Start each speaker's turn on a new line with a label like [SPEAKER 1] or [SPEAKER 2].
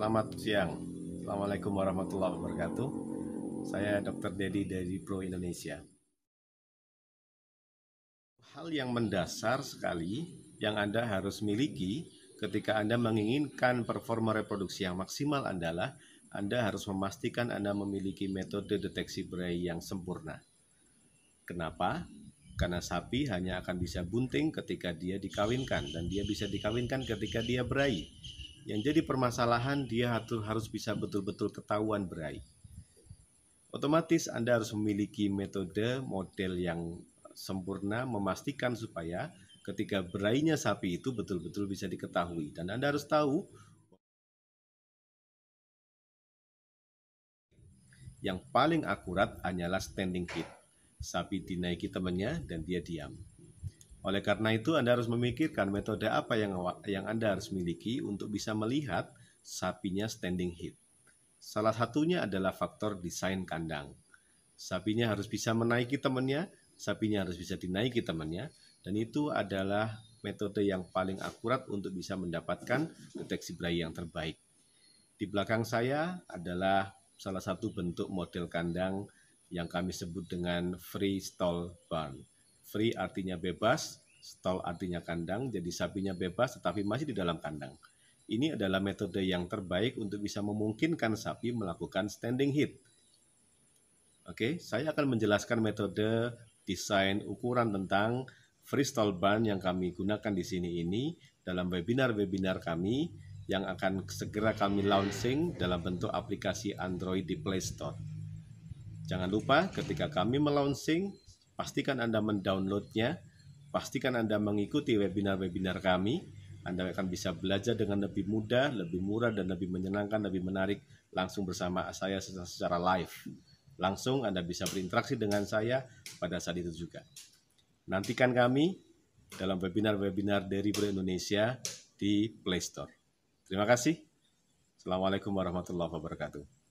[SPEAKER 1] Selamat siang. Assalamualaikum warahmatullahi wabarakatuh. Saya Dr. Dedi dari Pro Indonesia. Hal yang mendasar sekali yang Anda harus miliki ketika Anda menginginkan performa reproduksi yang maksimal adalah Anda harus memastikan Anda memiliki metode deteksi berai yang sempurna. Kenapa? Karena sapi hanya akan bisa bunting ketika dia dikawinkan dan dia bisa dikawinkan ketika dia berai yang jadi permasalahan dia harus bisa betul-betul ketahuan berai. Otomatis Anda harus memiliki metode model yang sempurna memastikan supaya ketika berainya sapi itu betul-betul bisa diketahui dan Anda harus tahu yang paling akurat hanyalah standing kit. Sapi dinaiki temannya dan dia diam. Oleh karena itu, Anda harus memikirkan metode apa yang, yang Anda harus miliki untuk bisa melihat sapinya standing heat. Salah satunya adalah faktor desain kandang. Sapinya harus bisa menaiki temannya, sapinya harus bisa dinaiki temannya, dan itu adalah metode yang paling akurat untuk bisa mendapatkan deteksi bayi yang terbaik. Di belakang saya adalah salah satu bentuk model kandang yang kami sebut dengan free stall barn. Free artinya bebas, stall artinya kandang, jadi sapinya bebas tetapi masih di dalam kandang. Ini adalah metode yang terbaik untuk bisa memungkinkan sapi melakukan standing heat. Oke, saya akan menjelaskan metode desain ukuran tentang free stall ban yang kami gunakan di sini ini dalam webinar-webinar kami yang akan segera kami launching dalam bentuk aplikasi Android di Play Store. Jangan lupa ketika kami melaunching, pastikan Anda mendownloadnya, pastikan Anda mengikuti webinar-webinar kami. Anda akan bisa belajar dengan lebih mudah, lebih murah, dan lebih menyenangkan, lebih menarik langsung bersama saya secara live. Langsung Anda bisa berinteraksi dengan saya pada saat itu juga. Nantikan kami dalam webinar-webinar dari Bro Indonesia di Play Store. Terima kasih. Assalamualaikum warahmatullahi wabarakatuh.